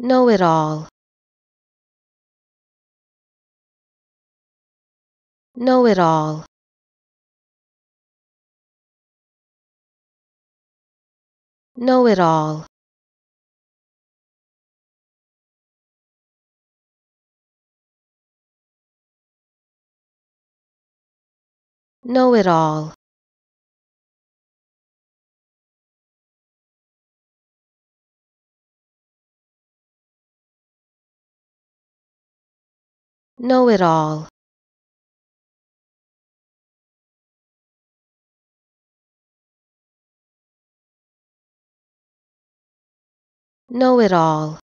Know-it-all Know-it-all Know-it-all Know-it-all know-it-all know-it-all